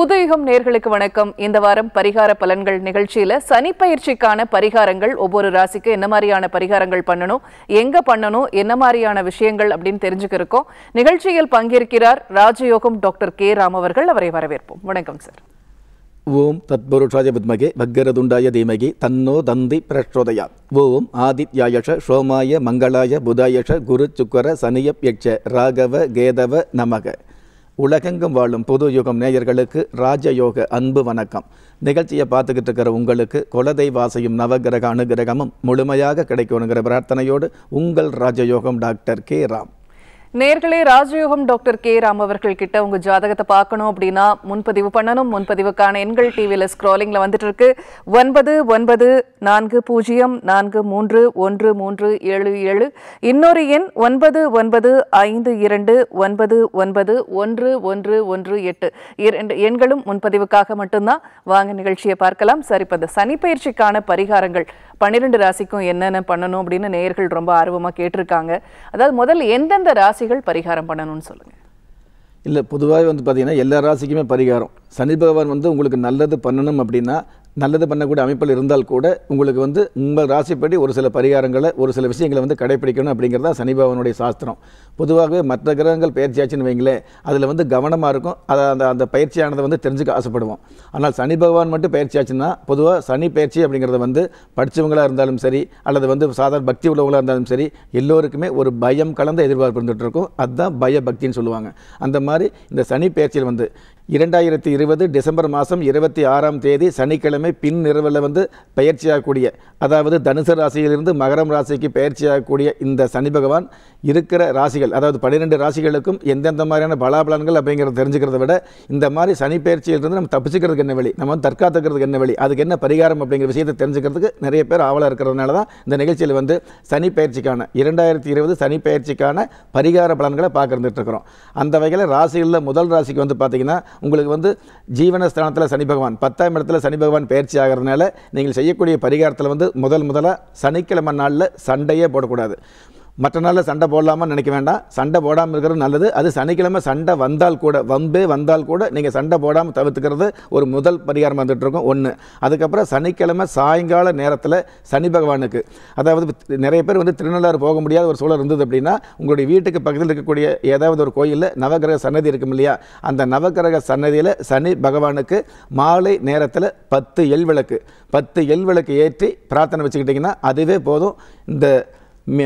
புதுயுகம் நேர்களுக்கு வணக்கம் இந்த வாரம் பரிகார பலன்கள் நிகழ்ச்சியில சனி பயிற்சிக்கான பரிகாரங்கள் ஒவ்வொரு ராசிக்கு என்ன மாதிரியான பரிகாரங்கள் பண்ணணும் எங்க பண்ணணும் என்ன மாதிரியான விஷயங்கள் அப்படின்னு தெரிஞ்சுக்க இருக்கோம் நிகழ்ச்சியில் பங்கேற்கிறார் ராஜயோகம் டாக்டர் கே ராம் அவர்கள் அவரை வரவேற்போம் வணக்கம் சார் ஓம் தத்புருஷாய பத்மகே பக்கரதுண்டாய தீமகி தன்னோ தந்தி பிரச்சோதயா ஓம் ஆதித்யாயஷ சோமாய மங்களாய புதாயஷ குரு சுக்கர யக்ஷ ராகவ கேதவ நமக உலகெங்கும் வாழும் புது யுகம் நேயர்களுக்கு ராஜயோக அன்பு வணக்கம் நிகழ்ச்சியை பார்த்துக்கிட்டு இருக்கிற உங்களுக்கு குலதெய்வாசையும் வாசையும் நவகிரக அனுகிரகமும் முழுமையாக கிடைக்கணுங்கிற பிரார்த்தனையோடு உங்கள் ராஜயோகம் டாக்டர் கே ராம் நேர்களே ராஜயோகம் டாக்டர் கே ராம் அவர்கள் கிட்ட உங்க ஜாதகத்தை பார்க்கணும் அப்படின்னா முன்பதிவு பண்ணணும் முன்பதிவுக்கான எண்கள் டிவியில் ஸ்க்ராலிங்கில் வந்துட்டு இருக்கு ஒன்பது ஒன்பது நான்கு பூஜ்ஜியம் நான்கு மூன்று ஒன்று மூன்று ஏழு ஏழு இன்னொரு எண் ஒன்பது ஒன்பது ஐந்து இரண்டு ஒன்பது ஒன்பது ஒன்று ஒன்று ஒன்று எட்டு இரண்டு எண்களும் முன்பதிவுக்காக மட்டும்தான் வாங்க நிகழ்ச்சியை பார்க்கலாம் சரி இப்போ இந்த சனிப்பயிற்சிக்கான பரிகாரங்கள் பன்னிரெண்டு ராசிக்கும் என்னென்ன பண்ணணும் அப்படின்னு நேர்கள் ரொம்ப ஆர்வமாக கேட்டிருக்காங்க அதாவது முதல் எந்தெந்த ராசி ராசிகள் பரிகாரம் பண்ணணும்னு சொல்லுங்கள் இல்லை பொதுவாகவே வந்து பார்த்தீங்கன்னா எல்லா ராசிக்குமே பரிகாரம் சனி பகவான் வந்து உங்களுக்கு நல்லது பண்ணணும் அப்படின்னா நல்லது பண்ணக்கூடிய அமைப்பில் இருந்தால் கூட உங்களுக்கு வந்து உங்கள் ராசிப்படி ஒரு சில பரிகாரங்களை ஒரு சில விஷயங்களை வந்து கடைப்பிடிக்கணும் அப்படிங்கிறதா சனிபாவனுடைய சாஸ்திரம் பொதுவாகவே மற்ற கிரகங்கள் பயிற்சியாச்சுன்னு வைங்களேன் அதில் வந்து கவனமாக இருக்கும் அதை அந்த அந்த பயிற்சியானதை வந்து தெரிஞ்சுக்க ஆசைப்படுவோம் ஆனால் சனி பகவான் மட்டும் பயிற்சியாச்சுன்னா பொதுவாக சனி பயிற்சி அப்படிங்கிறத வந்து படித்தவங்களாக இருந்தாலும் சரி அல்லது வந்து சாதாரண பக்தி உள்ளவங்களாக இருந்தாலும் சரி எல்லோருக்குமே ஒரு பயம் கலந்த எதிர்பார்ப்பு இருந்துகிட்டு இருக்கும் அதுதான் பய பக்தின்னு சொல்லுவாங்க அந்த மாதிரி இந்த சனி பயிற்சியில் வந்து இரண்டாயிரத்தி இருபது டிசம்பர் மாதம் இருபத்தி ஆறாம் தேதி சனிக்கிழமை பின் நிறுவலில் வந்து பயிற்சியாகக்கூடிய அதாவது தனுசு ராசியிலிருந்து மகரம் ராசிக்கு பயிற்சியாகக்கூடிய இந்த சனி பகவான் இருக்கிற ராசிகள் அதாவது பன்னிரெண்டு ராசிகளுக்கும் எந்தெந்த மாதிரியான பலாபலன்கள் அப்படிங்கிறத தெரிஞ்சுக்கிறத விட இந்த மாதிரி சனி பயிற்சியிலிருந்து நம்ம தப்பிச்சுக்கிறதுக்கு என்ன வழி நம்ம வந்து தற்காத்துக்கிறதுக்கு என்ன வழி அதுக்கு என்ன பரிகாரம் அப்படிங்கிற விஷயத்தை தெரிஞ்சுக்கிறதுக்கு நிறைய பேர் ஆவலாக இருக்கிறதுனால தான் இந்த நிகழ்ச்சியில் வந்து சனி பயிற்சிக்கான இரண்டாயிரத்தி இருபது சனி பயிற்சிக்கான பரிகார பலன்களை பார்க்கறதுட்டு இருக்கிறோம் அந்த வகையில் ராசிகளில் முதல் ராசிக்கு வந்து பார்த்திங்கன்னா உங்களுக்கு வந்து ஜீவனஸ்தானத்தில் சனி பகவான் பத்தாம் இடத்துல சனி பகவான் பயிற்சி ஆகிறதுனால நீங்கள் செய்யக்கூடிய பரிகாரத்தில் வந்து முதல் முதலாக சனிக்கிழமை நாளில் சண்டையே போடக்கூடாது மற்ற நாளில் சண்டை போடலாமா நினைக்க வேண்டாம் சண்டை போடாமல் இருக்கிறது நல்லது அது சனிக்கிழமை சண்டை வந்தால் கூட வம்பே வந்தால் கூட நீங்கள் சண்டை போடாமல் தவிர்த்துக்கிறது ஒரு முதல் பரிகாரம் வந்துட்டுருக்கோம் ஒன்று அதுக்கப்புறம் சனிக்கிழமை சாயங்கால நேரத்தில் சனி பகவானுக்கு அதாவது நிறைய பேர் வந்து திருநள்ளாறு போக முடியாத ஒரு சூழல் இருந்தது அப்படின்னா உங்களுடைய வீட்டுக்கு பக்கத்தில் இருக்கக்கூடிய ஏதாவது ஒரு கோயிலில் நவகிரக சன்னதி இருக்கும் இல்லையா அந்த நவகிரக சன்னதியில் சனி பகவானுக்கு மாலை நேரத்தில் பத்து எல் விளக்கு பத்து எல் விளக்கு ஏற்றி பிரார்த்தனை வச்சுக்கிட்டிங்கன்னா அதுவே போதும் இந்த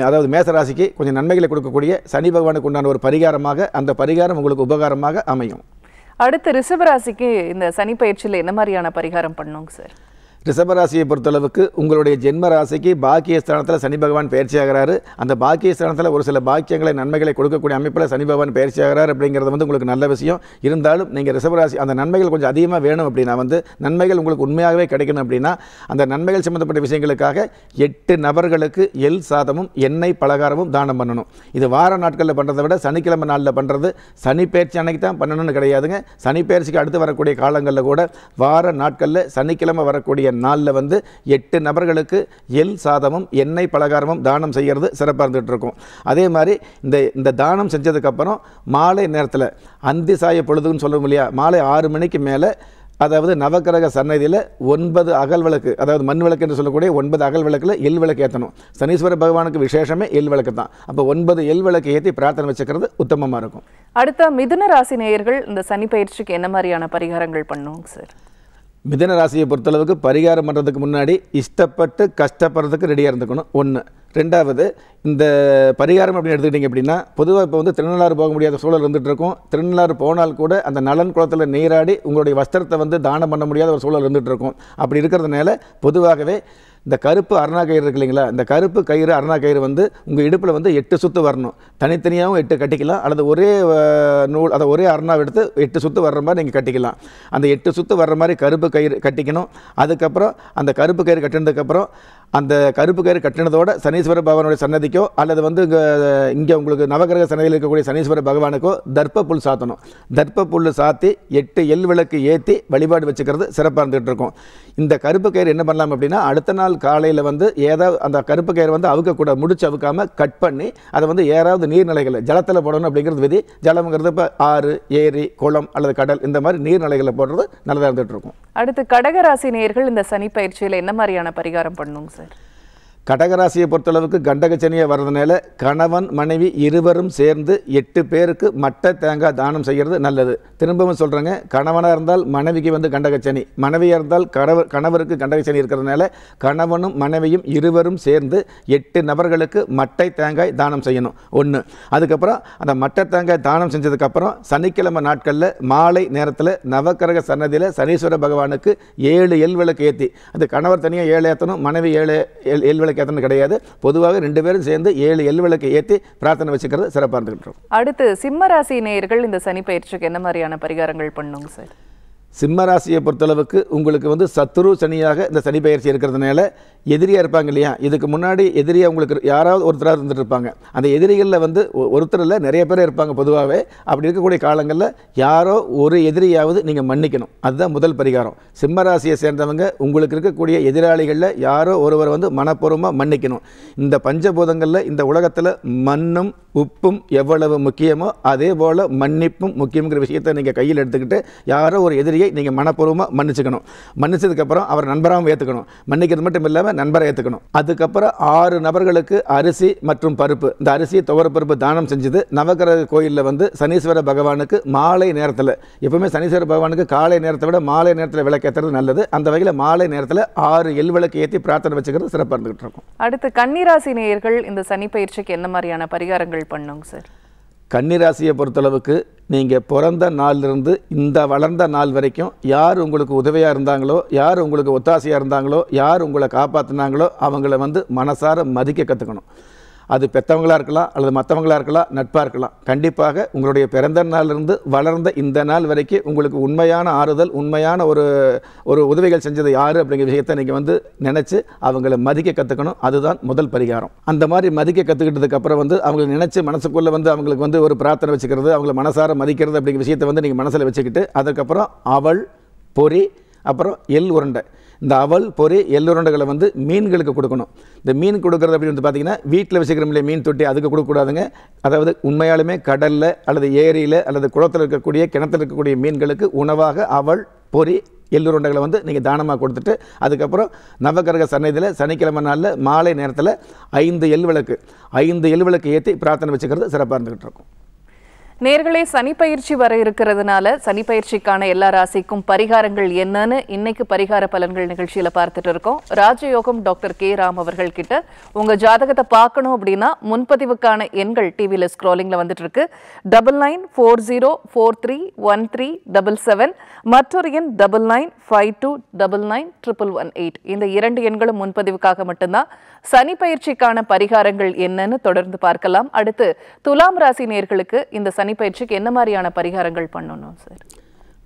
அதாவது மேசராசிக்கு கொஞ்சம் நன்மைகளை கொடுக்கக்கூடிய சனி பகவானுக்கு உண்டான ஒரு பரிகாரமாக அந்த பரிகாரம் உங்களுக்கு உபகாரமாக அமையும் அடுத்து ரிஷபராசிக்கு இந்த சனி பயிற்சியில் என்ன மாதிரியான பரிகாரம் பண்ணுங்க சார் ராசியை பொறுத்தளவுக்கு உங்களுடைய ஜென்ம ராசிக்கு பாக்கிய ஸ்தானத்தில் சனி பகவான் பயிற்சியாகிறாரு அந்த பாக்கிய ஸ்தானத்தில் ஒரு சில பாக்கியங்களை நன்மைகளை கொடுக்கக்கூடிய அமைப்பில் சனி பகவான் பயிற்சியாகிறார் அப்படிங்கிறது வந்து உங்களுக்கு நல்ல விஷயம் இருந்தாலும் நீங்கள் ராசி அந்த நன்மைகள் கொஞ்சம் அதிகமாக வேணும் அப்படின்னா வந்து நன்மைகள் உங்களுக்கு உண்மையாகவே கிடைக்கணும் அப்படின்னா அந்த நன்மைகள் சம்மந்தப்பட்ட விஷயங்களுக்காக எட்டு நபர்களுக்கு எல் சாதமும் எண்ணெய் பலகாரமும் தானம் பண்ணணும் இது வார நாட்களில் பண்ணுறதை விட சனிக்கிழமை நாளில் பண்ணுறது சனி பயிற்சி அன்னைக்கு தான் பண்ணணும்னு கிடையாதுங்க சனி பயிற்சிக்கு அடுத்து வரக்கூடிய காலங்களில் கூட வார நாட்களில் சனிக்கிழமை வரக்கூடிய நாளில் வந்து எட்டு நபர்களுக்கு எல் சாதமும் எண்ணெய் பலகாரமும் தானம் செய்கிறது சிறப்பாக இருந்துகிட்டு இருக்கும் அதே மாதிரி இந்த இந்த தானம் செஞ்சதுக்கப்புறம் மாலை நேரத்தில் அந்தி சாய பொழுதுன்னு சொல்லுவோம் இல்லையா மாலை ஆறு மணிக்கு மேலே அதாவது நவக்கிரக சன்னதியில் ஒன்பது அகல் விளக்கு அதாவது மண் விளக்கு என்று சொல்லக்கூடிய ஒன்பது அகல் விளக்கில் எல் விளக்கு ஏற்றணும் சனீஸ்வர பகவானுக்கு விசேஷமே எல் விளக்கு தான் அப்போ ஒன்பது எல் விளக்கு ஏற்றி பிரார்த்தனை வச்சுக்கிறது உத்தமமாக இருக்கும் அடுத்த மிதுன ராசி நேயர்கள் இந்த சனி பயிற்சிக்கு என்ன மாதிரியான பரிகாரங்கள் பண்ணுவோங்க சார் மிதன ராசியை பொறுத்தளவுக்கு பரிகாரம் பண்ணுறதுக்கு முன்னாடி இஷ்டப்பட்டு கஷ்டப்படுறதுக்கு ரெடியாக இருந்துக்கணும் ஒன்று ரெண்டாவது இந்த பரிகாரம் அப்படின்னு எடுத்துக்கிட்டிங்க அப்படின்னா பொதுவாக இப்போ வந்து திருநள்ளாறு போக முடியாத சூழல் இருந்துகிட்டு இருக்கும் திருநள்ளாறு போனால் கூட அந்த நலன் குளத்தில் நீராடி உங்களுடைய வஸ்திரத்தை வந்து தானம் பண்ண முடியாத ஒரு சூழல் இருந்துகிட்டு இருக்கும் அப்படி இருக்கிறதுனால பொதுவாகவே இந்த கருப்பு அருணா கயிறு இருக்கு இல்லைங்களா இந்த கருப்பு கயிறு அருணா கயிறு வந்து உங்கள் இடுப்பில் வந்து எட்டு சுத்து வரணும் தனித்தனியாகவும் எட்டு கட்டிக்கலாம் அல்லது ஒரே நூல் அதை ஒரே அருணாவை எடுத்து எட்டு சுத்து வர்ற மாதிரி நீங்கள் கட்டிக்கலாம் அந்த எட்டு சுத்து வர்ற மாதிரி கருப்பு கயிறு கட்டிக்கணும் அதுக்கப்புறம் அந்த கருப்பு கயிறு கட்டினதுக்கப்புறம் அந்த கருப்பு கயிறு கட்டினதோட சனீஸ்வர பகவானுடைய சன்னதிக்கோ அல்லது வந்து இங்கே இங்கே உங்களுக்கு நவகிரக சன்னதியில் இருக்கக்கூடிய சனீஸ்வர பகவானுக்கோ தர்ப்ப புல் சாத்தணும் தர்ப்ப புல் சாத்தி எட்டு எல் விளக்கு ஏற்றி வழிபாடு வச்சுக்கிறது சிறப்பாக இருந்துகிட்டு இருக்கும் இந்த கருப்பு கயிறு என்ன பண்ணலாம் அப்படின்னா அடுத்த நாள் காலையில் வந்து ஏதாவது அந்த கருப்பு கயிறு வந்து அவுக்கக்கூடாது முடிச்சு அவுக்காமல் கட் பண்ணி அதை வந்து ஏதாவது நீர்நிலைகளை ஜலத்தில் போடணும் அப்படிங்கிறது விதி ஜலம்ங்கிறது இப்போ ஆறு ஏரி குளம் அல்லது கடல் இந்த மாதிரி நீர்நிலைகளை போடுறது நல்லதாக இருந்துகிட்டு இருக்கும் அடுத்து கடகராசி நேர்கள் இந்த சனி பயிற்சியில் என்ன மாதிரியான பரிகாரம் பண்ணுங்க சார் கடகராசியை பொறுத்தளவுக்கு கண்டகச்சனியை வர்றதுனால கணவன் மனைவி இருவரும் சேர்ந்து எட்டு பேருக்கு மட்டை தேங்காய் தானம் செய்கிறது நல்லது திரும்பவும் சொல்கிறேங்க கணவனாக இருந்தால் மனைவிக்கு வந்து கண்டகச்சனி மனைவியாக இருந்தால் கணவர் கணவருக்கு கண்டகச்சனி இருக்கிறதுனால கணவனும் மனைவியும் இருவரும் சேர்ந்து எட்டு நபர்களுக்கு மட்டை தேங்காய் தானம் செய்யணும் ஒன்று அதுக்கப்புறம் அந்த மட்டை தேங்காய் தானம் செஞ்சதுக்கப்புறம் சனிக்கிழமை நாட்களில் மாலை நேரத்தில் நவக்கரக சன்னதியில் சனீஸ்வர பகவானுக்கு ஏழு எல் விளக்கு ஏற்றி அது கணவர் தனியாக ஏழு ஏற்றணும் மனைவி ஏழு எல் எல் ஏற்றணும் கிடையாது பொதுவாக ரெண்டு பேரும் சேர்ந்து ஏழு எள்ளு விளக்கு ஏற்றி பிரார்த்தனை வச்சுக்கிறது சிறப்பாக இருந்துகிட்டு அடுத்து சிம்மராசி நேயர்கள் இந்த சனி பயிற்சிக்கு என்ன மாதிரியான பரிகாரங்கள் பண்ணுங்க சார் சிம்ம ராசியை பொறுத்தளவுக்கு உங்களுக்கு வந்து சத்துரு சனியாக இந்த சனி பயிற்சி இருக்கிறதுனால எதிரியாக இருப்பாங்க இல்லையா இதுக்கு முன்னாடி எதிரியாக உங்களுக்கு யாராவது ஒருத்தராக இருந்துட்டு இருப்பாங்க அந்த எதிரிகளில் வந்து ஒருத்தர் இல்லை நிறைய பேர் இருப்பாங்க பொதுவாகவே அப்படி இருக்கக்கூடிய காலங்களில் யாரோ ஒரு எதிரியாவது நீங்கள் மன்னிக்கணும் அதுதான் முதல் பரிகாரம் சிம்ம ராசியை சேர்ந்தவங்க உங்களுக்கு இருக்கக்கூடிய எதிராளிகளில் யாரோ ஒருவர் வந்து மனப்பூர்வமாக மன்னிக்கணும் இந்த பஞ்சபூதங்களில் இந்த உலகத்தில் மண்ணும் உப்பும் எவ்வளவு முக்கியமோ அதே போல் மன்னிப்பும் முக்கியங்கிற விஷயத்தை நீங்கள் கையில் எடுத்துக்கிட்டு யாரோ ஒரு எதிரியை பிள்ளையை நீங்கள் மனப்பூர்வமாக மன்னிச்சுக்கணும் மன்னிச்சதுக்கப்புறம் அவர் நண்பராகவும் ஏற்றுக்கணும் மன்னிக்கிறது மட்டும் இல்லாமல் நண்பரை ஏற்றுக்கணும் அதுக்கப்புறம் ஆறு நபர்களுக்கு அரிசி மற்றும் பருப்பு இந்த அரிசி துவர பருப்பு தானம் செஞ்சது நவகிரக கோயிலில் வந்து சனீஸ்வர பகவானுக்கு மாலை நேரத்தில் எப்பவுமே சனீஸ்வர பகவானுக்கு காலை நேரத்தை விட மாலை நேரத்தில் விளக்கேற்றுறது நல்லது அந்த வகையில் மாலை நேரத்தில் ஆறு எல் விளக்கு ஏற்றி பிரார்த்தனை வச்சுக்கிறது சிறப்பாக இருந்துகிட்டு இருக்கும் அடுத்து கன்னிராசி நேயர்கள் இந்த சனி பயிற்சிக்கு என்ன மாதிரியான பரிகாரங்கள் பண்ணுங்க சார் கன்னிராசியை பொறுத்தளவுக்கு நீங்கள் பிறந்த இருந்து இந்த வளர்ந்த நாள் வரைக்கும் யார் உங்களுக்கு உதவியாக இருந்தாங்களோ யார் உங்களுக்கு ஒத்தாசையாக இருந்தாங்களோ யார் உங்களை காப்பாற்றினாங்களோ அவங்கள வந்து மனசார மதிக்க கற்றுக்கணும் அது பெற்றவங்களாக இருக்கலாம் அல்லது மற்றவங்களாக இருக்கலாம் நட்பாக இருக்கலாம் கண்டிப்பாக உங்களுடைய பிறந்த நாளிலிருந்து வளர்ந்த இந்த நாள் வரைக்கும் உங்களுக்கு உண்மையான ஆறுதல் உண்மையான ஒரு ஒரு உதவிகள் செஞ்சது யார் அப்படிங்கிற விஷயத்தை நீங்கள் வந்து நினச்சி அவங்கள மதிக்க கற்றுக்கணும் அதுதான் முதல் பரிகாரம் அந்த மாதிரி மதிக்க கற்றுக்கிட்டதுக்கப்புறம் வந்து அவங்களை நினச்சி மனசுக்குள்ளே வந்து அவங்களுக்கு வந்து ஒரு பிரார்த்தனை வச்சுக்கிறது அவங்கள மனசார மதிக்கிறது அப்படிங்கிற விஷயத்தை வந்து நீங்கள் மனசில் வச்சுக்கிட்டு அதுக்கப்புறம் அவள் பொறி அப்புறம் எல் உருண்டை இந்த அவல் பொறி எள்ளுருண்டைகளை வந்து மீன்களுக்கு கொடுக்கணும் இந்த மீன் கொடுக்குறது அப்படின்னு வந்து பார்த்திங்கன்னா வீட்டில் வச்சுக்கிற மீன் தொட்டி அதுக்கு கொடுக்கக்கூடாதுங்க அதாவது உண்மையாலுமே கடலில் அல்லது ஏரியில் அல்லது குளத்தில் இருக்கக்கூடிய கிணத்தில் இருக்கக்கூடிய மீன்களுக்கு உணவாக அவல் பொறி எள்ளுருண்டைகளை வந்து நீங்கள் தானமாக கொடுத்துட்டு அதுக்கப்புறம் நவகிரக சன்னதியில் சனிக்கிழமை நாளில் மாலை நேரத்தில் ஐந்து எல் விளக்கு ஐந்து எள் விளக்கு ஏற்றி பிரார்த்தனை வச்சுக்கிறது சிறப்பாக இருந்துக்கிட்டு இருக்கும் நேர்களே சனிப்பயிற்சி வர இருக்கிறதுனால சனிப்பயிற்சிக்கான எல்லா ராசிக்கும் பரிகாரங்கள் என்னன்னு இன்னைக்கு பரிகார பலன்கள் நிகழ்ச்சியில பார்த்துட்டு இருக்கோம் ராஜயோகம் டாக்டர் கே ராம் அவர்கள் கிட்ட உங்க ஜாதகத்தை பார்க்கணும் அப்படின்னா முன்பதிவுக்கான எண்கள் டிவியில ஸ்க்ரோலிங்ல வந்துட்டு இருக்கு double nine four zero four three one three double seven மற்றொரு எண் double nine five two double nine triple one eight இந்த இரண்டு எண்களும் முன்பதிவுக்காக மட்டும்தான் சனி பயிற்சிக்கான பரிகாரங்கள் என்னன்னு தொடர்ந்து பார்க்கலாம் அடுத்து துலாம் ராசி நேர்களுக்கு இந்த சனி பயிற்சிக்கு என்ன மாதிரியான பரிகாரங்கள் பண்ணணும் சார்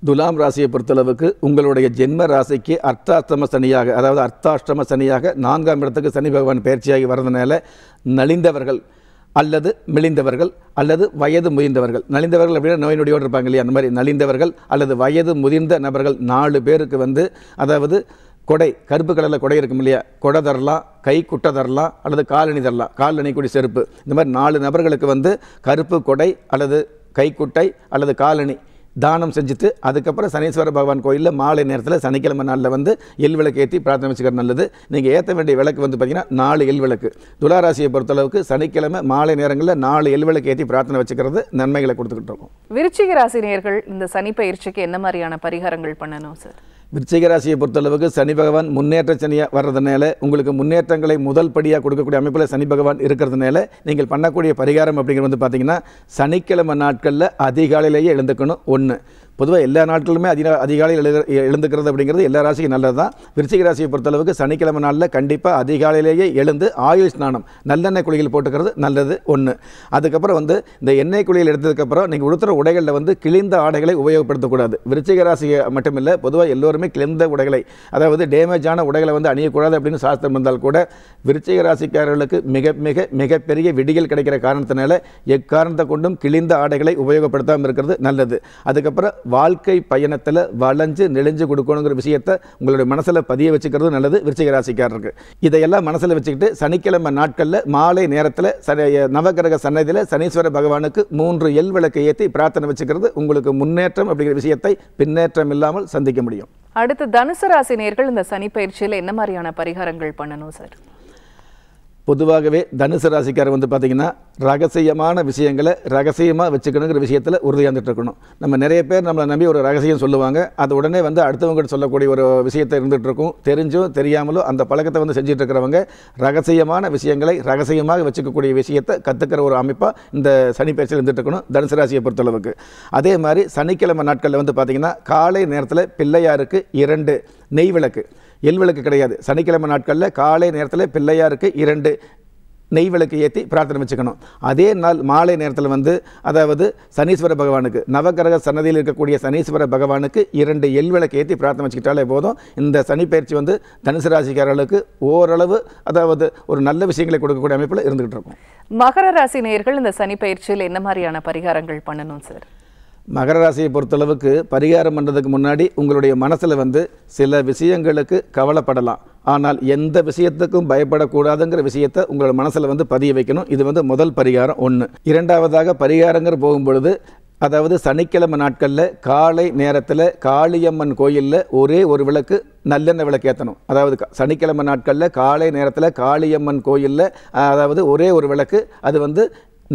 துலாம் ராசியை பொறுத்தளவுக்கு உங்களுடைய ஜென்ம ராசிக்கு அர்த்தாஷ்டம சனியாக அதாவது அர்த்தாஷ்டம சனியாக நான்காம் இடத்துக்கு சனி பகவான் பயிற்சியாகி வரதுனால நலிந்தவர்கள் அல்லது மெலிந்தவர்கள் அல்லது வயது முதிர்ந்தவர்கள் நலிந்தவர்கள் அப்படின்னா நோய் நொடியோடு இருப்பாங்க இல்லையா அந்த மாதிரி நலிந்தவர்கள் அல்லது வயது முதிர்ந்த நபர்கள் நாலு பேருக்கு வந்து அதாவது கொடை கருப்பு கலரில் கொடை இருக்கும் இல்லையா கொடை தரலாம் கை குட்டை தரலாம் அல்லது காலணி தரலாம் காலணி கூடி செருப்பு இந்த மாதிரி நாலு நபர்களுக்கு வந்து கருப்பு கொடை அல்லது கைக்குட்டை அல்லது காலணி தானம் செஞ்சுட்டு அதுக்கப்புறம் சனீஸ்வர பகவான் கோயிலில் மாலை நேரத்தில் சனிக்கிழமை நாளில் வந்து எல் விளக்கு ஏற்றி பிரார்த்தனை வச்சுக்கிற நல்லது நீங்கள் ஏற்ற வேண்டிய விளக்கு வந்து பார்த்திங்கன்னா நாலு எல் விளக்கு துளாராசியை பொறுத்தளவுக்கு சனிக்கிழமை மாலை நேரங்களில் நாலு எல் விளக்கு ஏற்றி பிரார்த்தனை வச்சுக்கிறது நன்மைகளை கொடுத்துக்கிட்டு இருக்கோம் விருச்சிக ராசினியர்கள் இந்த சனி பயிற்சிக்கு என்ன மாதிரியான பரிகாரங்கள் பண்ணணும் சார் விருச்சிகராசியை பொறுத்தளவுக்கு சனி பகவான் முன்னேற்ற சனியாக வர்றதுனால உங்களுக்கு முன்னேற்றங்களை முதல் படியாக கொடுக்கக்கூடிய அமைப்பில் சனி பகவான் இருக்கிறதுனால நீங்கள் பண்ணக்கூடிய பரிகாரம் அப்படிங்கிறது வந்து பார்த்தீங்கன்னா சனிக்கிழமை நாட்களில் அதிகாலையிலேயே எழுந்துக்கணும் ஒன்று பொதுவாக எல்லா நாட்களுமே அதிக அதிகாலையில் எழு எழுந்துக்கிறது அப்படிங்கிறது எல்லா ராசிக்கும் நல்லது தான் விருச்சிக ராசியை பொறுத்தளவுக்கு சனிக்கிழமை நாளில் கண்டிப்பாக அதிகாலையிலேயே எழுந்து ஆயுள் ஸ்நானம் நல்லெண்ணெய் குழிகள் போட்டுக்கிறது நல்லது ஒன்று அதுக்கப்புறம் வந்து இந்த எண்ணெய் குளியல் எடுத்ததுக்கப்புறம் நீங்கள் உடுத்துற உடைகளில் வந்து கிழிந்த ஆடைகளை உபயோகப்படுத்தக்கூடாது விருச்சிக ராசியை மட்டுமில்லை பொதுவாக எல்லோருமே கிழிந்த உடைகளை அதாவது டேமேஜான உடைகளை வந்து அணியக்கூடாது அப்படின்னு சாஸ்திரம் இருந்தால் கூட விருச்சிக ராசிக்காரர்களுக்கு மிக மிக மிகப்பெரிய விடிகள் கிடைக்கிற காரணத்தினால எக்காரணத்தை கொண்டும் கிழிந்த ஆடைகளை உபயோகப்படுத்தாமல் இருக்கிறது நல்லது அதுக்கப்புறம் வாழ்க்கை பயணத்தில் வளைஞ்சு நெளிஞ்சு கொடுக்கணுங்கிற விஷயத்தை உங்களுடைய மனசில் பதிய வச்சுக்கிறது நல்லது விருச்சிக ராசிக்காரருக்கு இதையெல்லாம் மனசில் வச்சுக்கிட்டு சனிக்கிழமை நாட்களில் மாலை நேரத்தில் நவகிரக சன்னதியில் சனீஸ்வர பகவானுக்கு மூன்று எல் விளக்கை ஏற்றி பிரார்த்தனை வச்சுக்கிறது உங்களுக்கு முன்னேற்றம் அப்படிங்கிற விஷயத்தை பின்னேற்றம் இல்லாமல் சந்திக்க முடியும் அடுத்து தனுசு ராசி நேர்கள் இந்த சனி பயிற்சியில் என்ன மாதிரியான பரிகாரங்கள் பண்ணணும் சார் பொதுவாகவே தனுசு ராசிக்காரர் வந்து பார்த்திங்கன்னா ரகசியமான விஷயங்களை ரகசியமாக வச்சுக்கணுங்கிற விஷயத்தில் உறுதியாக இருக்கணும் நம்ம நிறைய பேர் நம்மளை நம்பி ஒரு ரகசியம் சொல்லுவாங்க அது உடனே வந்து அடுத்தவங்கிட்ட சொல்லக்கூடிய ஒரு விஷயத்தை இருந்துகிட்ருக்கும் தெரிஞ்சும் தெரியாமலும் அந்த பழக்கத்தை வந்து செஞ்சுட்டு இருக்கிறவங்க ரகசியமான விஷயங்களை ரகசியமாக வச்சுக்கக்கூடிய விஷயத்தை கற்றுக்கிற ஒரு அமைப்பாக இந்த சனி இருந்துகிட்டு இருக்கணும் தனுசு ராசியை பொறுத்தளவுக்கு அதே மாதிரி சனிக்கிழமை நாட்களில் வந்து பார்த்திங்கன்னா காலை நேரத்தில் பிள்ளையாருக்கு இரண்டு நெய் விளக்கு எல் விளக்கு கிடையாது சனிக்கிழமை நாட்களில் காலை நேரத்தில் பிள்ளையாருக்கு இரண்டு நெய் விளக்கு ஏற்றி பிரார்த்தனை வச்சுக்கணும் அதே நாள் மாலை நேரத்தில் வந்து அதாவது சனீஸ்வர பகவானுக்கு நவகிரக சன்னதியில் இருக்கக்கூடிய சனீஸ்வர பகவானுக்கு இரண்டு எல் விளக்கு ஏற்றி பிரார்த்தனை வச்சுக்கிட்டாலே போதும் இந்த சனி பயிற்சி வந்து தனுசு ராசிக்காரர்களுக்கு ஓரளவு அதாவது ஒரு நல்ல விஷயங்களை கொடுக்கக்கூடிய அமைப்பில் இருந்துகிட்டு இருக்கும் மகர ராசி நேயர்கள் இந்த சனி பயிற்சியில் என்ன மாதிரியான பரிகாரங்கள் பண்ணணும் சார் மகர ராசியை பொறுத்தளவுக்கு பரிகாரம் பண்ணுறதுக்கு முன்னாடி உங்களுடைய மனசில் வந்து சில விஷயங்களுக்கு கவலைப்படலாம் ஆனால் எந்த விஷயத்துக்கும் பயப்படக்கூடாதுங்கிற விஷயத்தை உங்களோட மனசில் வந்து பதிய வைக்கணும் இது வந்து முதல் பரிகாரம் ஒன்று இரண்டாவதாக பரிகாரங்கிற போகும்பொழுது அதாவது சனிக்கிழமை நாட்களில் காலை நேரத்தில் காளியம்மன் கோயிலில் ஒரே ஒரு விளக்கு நல்லெண்ணெய் விளக்கு ஏற்றணும் அதாவது சனிக்கிழமை நாட்களில் காலை நேரத்தில் காளியம்மன் கோயிலில் அதாவது ஒரே ஒரு விளக்கு அது வந்து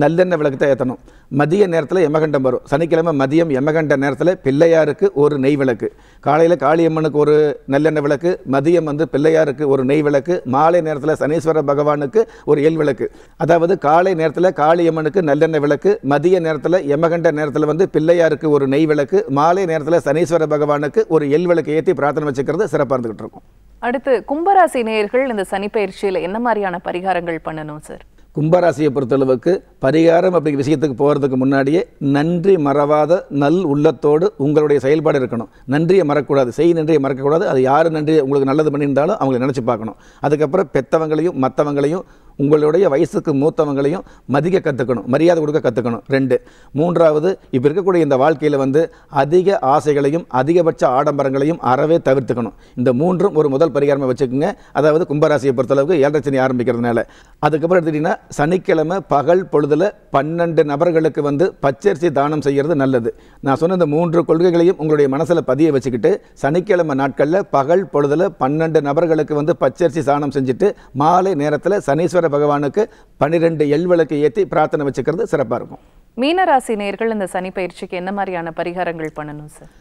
நல்லெண்ணெய் விளக்கத்தை ஏற்றணும் மதிய நேரத்தில் யமகண்டம் வரும் சனிக்கிழமை மதியம் எமகண்ட நேரத்தில் பிள்ளையாருக்கு ஒரு நெய் விளக்கு காலையில் காளியம்மனுக்கு ஒரு நல்லெண்ணெய் விளக்கு மதியம் வந்து பிள்ளையாருக்கு ஒரு நெய் விளக்கு மாலை நேரத்தில் சனீஸ்வர பகவானுக்கு ஒரு எல் விளக்கு அதாவது காலை நேரத்தில் காளியம்மனுக்கு நல்லெண்ணெய் விளக்கு மதிய நேரத்தில் யமகண்ட நேரத்தில் வந்து பிள்ளையாருக்கு ஒரு நெய் விளக்கு மாலை நேரத்தில் சனீஸ்வர பகவானுக்கு ஒரு எல் விளக்கு ஏற்றி பிரார்த்தனை வச்சுக்கிறது சிறப்பாக இருந்துகிட்டு இருக்கும் அடுத்து கும்பராசி நேயர்கள் இந்த சனி பயிற்சியில் என்ன மாதிரியான பரிகாரங்கள் பண்ணணும் சார் கும்பராசியை பொறுத்தளவுக்கு பரிகாரம் அப்படி விஷயத்துக்கு போகிறதுக்கு முன்னாடியே நன்றி மறவாத நல் உள்ளத்தோடு உங்களுடைய செயல்பாடு இருக்கணும் நன்றியை மறக்கக்கூடாது செய் நன்றியை மறக்கக்கூடாது அது யார் நன்றி உங்களுக்கு நல்லது பண்ணியிருந்தாலும் அவங்களை நினச்சி பார்க்கணும் அதுக்கப்புறம் பெற்றவங்களையும் மற்றவங்களையும் உங்களுடைய வயசுக்கு மூத்தவங்களையும் மதிக்க கற்றுக்கணும் மரியாதை கொடுக்க கற்றுக்கணும் ரெண்டு மூன்றாவது இப்போ இருக்கக்கூடிய இந்த வாழ்க்கையில் வந்து அதிக ஆசைகளையும் அதிகபட்ச ஆடம்பரங்களையும் அறவே தவிர்த்துக்கணும் இந்த மூன்றும் ஒரு முதல் பரிகாரமாக வச்சுக்கோங்க அதாவது கும்பராசியை பொறுத்தளவுக்கு ஏழரை ஆரம்பிக்கிறதுனால அதுக்கப்புறம் எடுத்துட்டிங்கன்னா சனிக்கிழமை பகல் பொழுதில் பன்னெண்டு நபர்களுக்கு வந்து பச்சரிசி தானம் செய்கிறது நல்லது நான் சொன்ன இந்த மூன்று கொள்கைகளையும் உங்களுடைய மனசில் பதிய வச்சுக்கிட்டு சனிக்கிழமை நாட்களில் பகல் பொழுதில் பன்னெண்டு நபர்களுக்கு வந்து பச்சரிசி தானம் செஞ்சுட்டு மாலை நேரத்தில் சனீஸ்வர சனீஸ்வர பகவானுக்கு பன்னிரெண்டு எல் விளக்கு ஏற்றி பிரார்த்தனை வச்சுக்கிறது சிறப்பாக இருக்கும் மீனராசி நேர்கள் இந்த சனி பயிற்சிக்கு என்ன மாதிரியான பரிகாரங்கள் பண்ணணும் சார்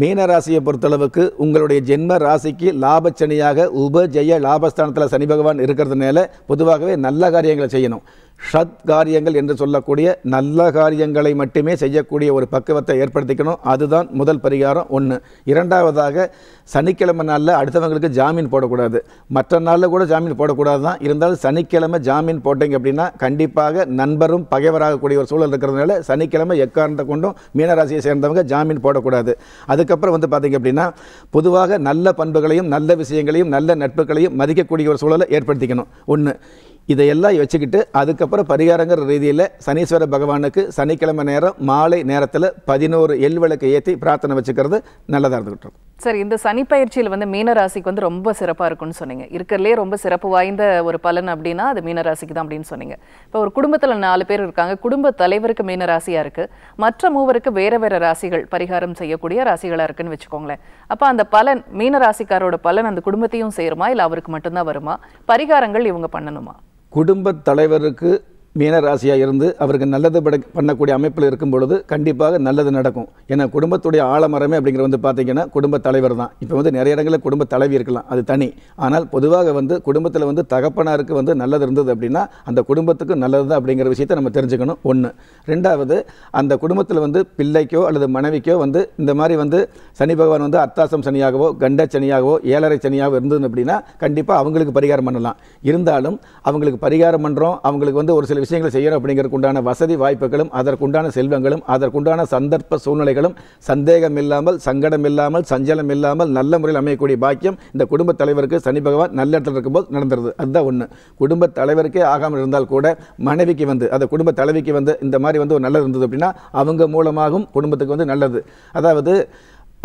மீனராசியை பொறுத்தளவுக்கு உங்களுடைய ஜென்ம ராசிக்கு லாபச்சனியாக உபஜெய லாபஸ்தானத்தில் சனி பகவான் இருக்கிறதுனால பொதுவாகவே நல்ல காரியங்களை செய்யணும் ஷத் காரியங்கள் என்று சொல்லக்கூடிய நல்ல காரியங்களை மட்டுமே செய்யக்கூடிய ஒரு பக்குவத்தை ஏற்படுத்திக்கணும் அதுதான் முதல் பரிகாரம் ஒன்று இரண்டாவதாக சனிக்கிழமை நாளில் அடுத்தவங்களுக்கு ஜாமீன் போடக்கூடாது மற்ற நாளில் கூட ஜாமீன் போடக்கூடாது தான் இருந்தாலும் சனிக்கிழமை ஜாமீன் போட்டீங்க அப்படின்னா கண்டிப்பாக நண்பரும் பகைவராகக்கூடிய ஒரு சூழல் இருக்கிறதுனால சனிக்கிழமை எக்காரணத்தை கொண்டும் மீனராசியை சேர்ந்தவங்க ஜாமீன் போடக்கூடாது அதுக்கப்புறம் வந்து பார்த்திங்க அப்படின்னா பொதுவாக நல்ல பண்புகளையும் நல்ல விஷயங்களையும் நல்ல நட்புகளையும் மதிக்கக்கூடிய ஒரு சூழலை ஏற்படுத்திக்கணும் ஒன்று இதையெல்லாம் வச்சுக்கிட்டு அதுக்கப்புறம் பரிகாரங்கிற ரீதியில் சனீஸ்வர பகவானுக்கு சனிக்கிழமை நேரம் மாலை நேரத்தில் பதினோரு எல் விளக்கு ஏற்றி பிரார்த்தனை வச்சுக்கிறது நல்லதாக இருந்துகிட்டு சார் இந்த சனி பயிற்சியில் வந்து மீனராசிக்கு வந்து ரொம்ப சிறப்பாக இருக்கும்னு சொன்னீங்க இருக்கிறதுலே ரொம்ப சிறப்பு வாய்ந்த ஒரு பலன் அப்படின்னா அது மீனராசிக்கு தான் அப்படின்னு சொன்னீங்க இப்போ ஒரு குடும்பத்தில் நாலு பேர் இருக்காங்க குடும்ப தலைவருக்கு மீனராசியாக இருக்குது மற்ற மூவருக்கு வேறு வேறு ராசிகள் பரிகாரம் செய்யக்கூடிய ராசிகளாக இருக்குன்னு வச்சுக்கோங்களேன் அப்போ அந்த பலன் மீனராசிக்காரோட பலன் அந்த குடும்பத்தையும் சேருமா இல்லை அவருக்கு மட்டும்தான் வருமா பரிகாரங்கள் இவங்க பண்ணணுமா குடும்பத் தலைவருக்கு மீனராசியாக இருந்து அவருக்கு நல்லது பண்ணக்கூடிய அமைப்பில் இருக்கும் பொழுது கண்டிப்பாக நல்லது நடக்கும் ஏன்னா குடும்பத்துடைய ஆழமரமே அப்படிங்கிற வந்து பார்த்திங்கன்னா குடும்ப தலைவர் தான் இப்போ வந்து நிறைய இடங்களில் குடும்ப தலைவி இருக்கலாம் அது தனி ஆனால் பொதுவாக வந்து குடும்பத்தில் வந்து தகப்பனாருக்கு வந்து நல்லது இருந்தது அப்படின்னா அந்த குடும்பத்துக்கு நல்லது தான் அப்படிங்கிற விஷயத்தை நம்ம தெரிஞ்சுக்கணும் ஒன்று ரெண்டாவது அந்த குடும்பத்தில் வந்து பிள்ளைக்கோ அல்லது மனைவிக்கோ வந்து இந்த மாதிரி வந்து சனி பகவான் வந்து அத்தாசம் சனியாகவோ கண்ட சனியாகவோ ஏழரை சனியாகவோ இருந்தது அப்படின்னா கண்டிப்பாக அவங்களுக்கு பரிகாரம் பண்ணலாம் இருந்தாலும் அவங்களுக்கு பரிகாரம் பண்ணுறோம் அவங்களுக்கு வந்து ஒரு சில சில விஷயங்களை செய்யணும் அப்படிங்கிறதுக்குண்டான வசதி வாய்ப்புகளும் அதற்குண்டான செல்வங்களும் அதற்குண்டான சந்தர்ப்ப சூழ்நிலைகளும் சந்தேகம் இல்லாமல் சங்கடம் இல்லாமல் சஞ்சலம் இல்லாமல் நல்ல முறையில் அமையக்கூடிய பாக்கியம் இந்த குடும்பத் தலைவருக்கு சனி பகவான் நல்ல இடத்துல இருக்கும்போது நடந்துருது அதுதான் ஒன்று குடும்பத் தலைவருக்கே ஆகாமல் இருந்தால் கூட மனைவிக்கு வந்து அந்த குடும்ப தலைவிக்கு வந்து இந்த மாதிரி வந்து ஒரு நல்லது இருந்தது அப்படின்னா அவங்க மூலமாகவும் குடும்பத்துக்கு வந்து நல்லது அதாவது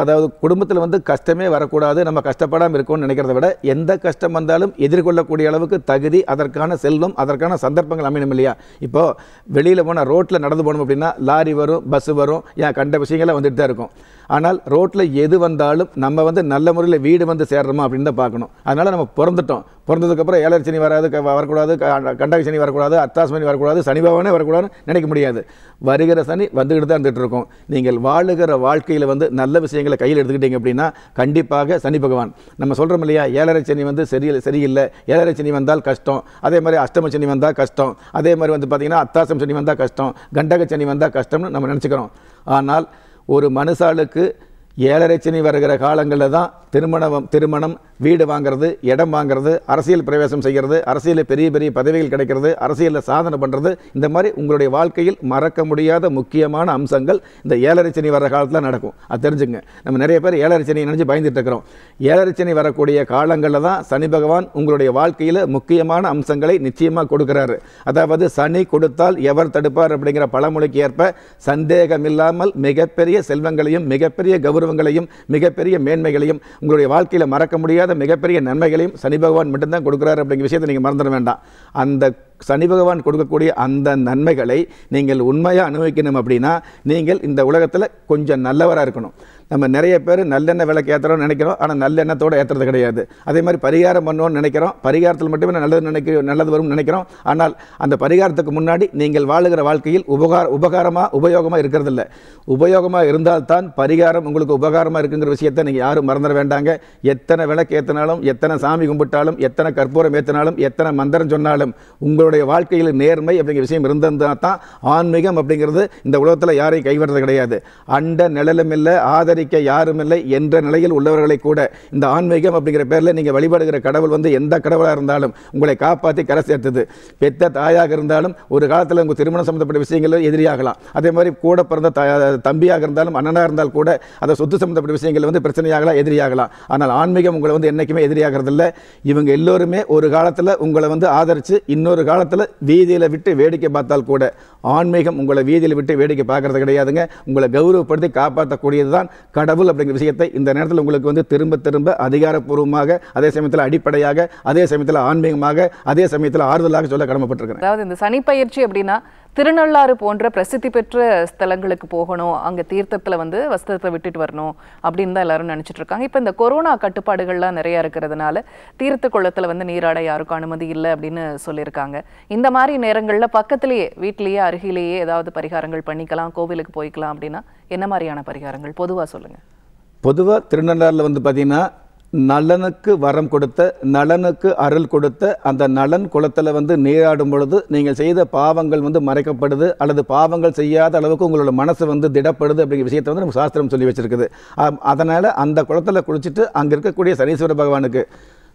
அதாவது குடும்பத்தில் வந்து கஷ்டமே வரக்கூடாது நம்ம கஷ்டப்படாமல் இருக்கோம்னு நினைக்கிறத விட எந்த கஷ்டம் வந்தாலும் எதிர்கொள்ளக்கூடிய அளவுக்கு தகுதி அதற்கான செல்வம் அதற்கான சந்தர்ப்பங்கள் அமையணும் இல்லையா இப்போது வெளியில் போனால் ரோட்டில் நடந்து போகணும் அப்படின்னா லாரி வரும் பஸ்ஸு வரும் ஏன் கண்ட விஷயங்கள்லாம் வந்துட்டு தான் இருக்கும் ஆனால் ரோட்டில் எது வந்தாலும் நம்ம வந்து நல்ல முறையில் வீடு வந்து சேர்றோமா அப்படின்னு தான் பார்க்கணும் அதனால் நம்ம பிறந்துட்டோம் பிறந்ததுக்கப்புறம் ஏழரை சனி வராது வரக்கூடாது கண்டக சனி வரக்கூடாது அத்தாஸ் சனி வரக்கூடாது சனிபாவனே வரக்கூடாதுன்னு நினைக்க முடியாது வருகிற சனி வந்துக்கிட்டு தான் இருந்துகிட்டு நீங்கள் வாழுகிற வாழ்க்கையில் வந்து நல்ல விஷயங்களை கையில் எடுத்துக்கிட்டீங்க அப்படின்னா கண்டிப்பாக சனி பகவான் நம்ம சொல்கிறோம் இல்லையா ஏழரை சனி வந்து சரி சரியில்லை ஏழரை சனி வந்தால் கஷ்டம் அதே மாதிரி அஷ்டம சனி வந்தால் கஷ்டம் அதே மாதிரி வந்து பார்த்திங்கன்னா அத்தாசம் சனி வந்தால் கஷ்டம் கண்டக சனி வந்தால் கஷ்டம்னு நம்ம நினச்சிக்கிறோம் ஆனால் ஒரு மனுஷாளுக்கு ஏழரை சனி வருகிற காலங்களில் தான் திருமணம் திருமணம் வீடு வாங்கிறது இடம் வாங்கிறது அரசியல் பிரவேசம் செய்கிறது அரசியலில் பெரிய பெரிய பதவிகள் கிடைக்கிறது அரசியலில் சாதனை பண்ணுறது இந்த மாதிரி உங்களுடைய வாழ்க்கையில் மறக்க முடியாத முக்கியமான அம்சங்கள் இந்த ஏழரைச்சனி வர காலத்தில் நடக்கும் அது தெரிஞ்சுங்க நம்ம நிறைய பேர் ஏழரைச்சனி நினச்சி பயந்துட்டு இருக்கிறோம் ஏழரைச்சனி வரக்கூடிய காலங்களில் தான் சனி பகவான் உங்களுடைய வாழ்க்கையில் முக்கியமான அம்சங்களை நிச்சயமாக கொடுக்குறாரு அதாவது சனி கொடுத்தால் எவர் தடுப்பார் அப்படிங்கிற பழமொழிக்கு ஏற்ப சந்தேகமில்லாமல் மிகப்பெரிய செல்வங்களையும் மிகப்பெரிய கௌரவங்களையும் மிகப்பெரிய மேன்மைகளையும் உங்களுடைய வாழ்க்கையில் மறக்க முடியாது கிடைக்காத மிகப்பெரிய நன்மைகளையும் சனி பகவான் மட்டும்தான் கொடுக்குறாரு அப்படிங்கிற விஷயத்தை நீங்கள் மறந்துட வேண்டாம் அந்த சனி பகவான் கொடுக்கக்கூடிய அந்த நன்மைகளை நீங்கள் உண்மையாக அனுபவிக்கணும் அப்படின்னா நீங்கள் இந்த உலகத்தில் கொஞ்சம் நல்லவராக இருக்கணும் நம்ம நிறைய பேர் நல்லெண்ணெய் விளக்கு ஏற்றுறோம்னு நினைக்கிறோம் ஆனால் நல்லெண்ணத்தோடு ஏற்றுறது கிடையாது அதே மாதிரி பரிகாரம் பண்ணோன்னு நினைக்கிறோம் பரிகாரத்தில் மட்டுமே நல்லது நினைக்க நல்லது வரும்னு நினைக்கிறோம் ஆனால் அந்த பரிகாரத்துக்கு முன்னாடி நீங்கள் வாழுகிற வாழ்க்கையில் உபகார உபகாரமாக உபயோகமாக இருக்கிறது இல்லை உபயோகமாக இருந்தால்தான் பரிகாரம் உங்களுக்கு உபகாரமாக இருக்குங்கிற விஷயத்தை நீங்கள் யாரும் மறந்துட வேண்டாங்க எத்தனை விளக்கு ஏற்றினாலும் எத்தனை சாமி கும்பிட்டாலும் எத்தனை கற்பூரம் ஏற்றினாலும் எத்தனை மந்திரம் சொன்னாலும் உங்களுடைய வாழ்க்கையில் நேர்மை அப்படிங்கிற விஷயம் இருந்திருந்தால் தான் ஆன்மீகம் அப்படிங்கிறது இந்த உலகத்தில் யாரையும் கைவிடுறது கிடையாது அண்ட நிழலும் இல்லை ஆத யாரும் யாருமில்லை என்ற நிலையில் உள்ளவர்களை கூட இந்த ஆன்மீகம் அப்படிங்கிற பேரில் நீங்கள் வழிபடுகிற கடவுள் வந்து எந்த கடவுளாக இருந்தாலும் உங்களை காப்பாற்றி கரை சேர்த்தது பெத்த தாயாக இருந்தாலும் ஒரு காலத்தில் உங்கள் திருமணம் சம்மந்தப்பட்ட விஷயங்களில் எதிரியாகலாம் அதே மாதிரி கூட பிறந்த தம்பியாக இருந்தாலும் அண்ணனாக இருந்தால் கூட அதை சொத்து சம்மந்தப்பட்ட விஷயங்கள் வந்து பிரச்சனையாகலாம் எதிரியாகலாம் ஆனால் ஆன்மீகம் உங்களை வந்து என்றைக்குமே எதிரியாகிறதில்ல இவங்க எல்லோருமே ஒரு காலத்தில் உங்களை வந்து ஆதரித்து இன்னொரு காலத்தில் வீதியில் விட்டு வேடிக்கை பார்த்தால் கூட ஆன்மீகம் உங்களை வீதியில் விட்டு வேடிக்கை பார்க்குறது கிடையாதுங்க உங்களை கௌரவப்படுத்தி காப்பாற்றக்கூடியது தான் கடவுள் அப்படிங்கிற விஷயத்தை இந்த நேரத்தில் உங்களுக்கு வந்து திரும்ப திரும்ப அதிகாரப்பூர்வமாக அதே சமயத்தில் அடிப்படையாக அதே சமயத்தில் ஆன்மீகமாக அதே சமயத்தில் ஆறுதலாக சொல்ல கடமைப்பட்டிருக்கிறேன் அதாவது இந்த சனி பயிற்சி அப்படின்னா திருநள்ளாறு போன்ற பிரசித்தி பெற்ற ஸ்தலங்களுக்கு போகணும் அங்கே தீர்த்தத்தில் வந்து வஸ்திரத்தை விட்டுட்டு வரணும் அப்படின்னு தான் எல்லாரும் நினச்சிட்டு இருக்காங்க இப்போ இந்த கொரோனா கட்டுப்பாடுகள்லாம் நிறையா இருக்கிறதுனால தீர்த்த குளத்தில் வந்து நீராட யாருக்கும் அனுமதி இல்லை அப்படின்னு சொல்லியிருக்காங்க இந்த மாதிரி நேரங்களில் பக்கத்திலேயே வீட்டிலேயே அருகிலேயே ஏதாவது பரிகாரங்கள் பண்ணிக்கலாம் கோவிலுக்கு போய்க்கலாம் அப்படின்னா என்ன மாதிரியான பரிகாரங்கள் பொதுவாக சொல்லுங்கள் பொதுவாக திருநள்ளாறில் வந்து பார்த்திங்கன்னா நலனுக்கு வரம் கொடுத்த நலனுக்கு அருள் கொடுத்த அந்த நலன் குளத்தில் வந்து நீராடும் பொழுது நீங்கள் செய்த பாவங்கள் வந்து மறைக்கப்படுது அல்லது பாவங்கள் செய்யாத அளவுக்கு உங்களோட மனசு வந்து திடப்படுது அப்படிங்கிற விஷயத்தை வந்து நம்ம சாஸ்திரம் சொல்லி வச்சுருக்குது அதனால் அந்த குளத்தில் குளிச்சுட்டு அங்கே இருக்கக்கூடிய சனீஸ்வர பகவானுக்கு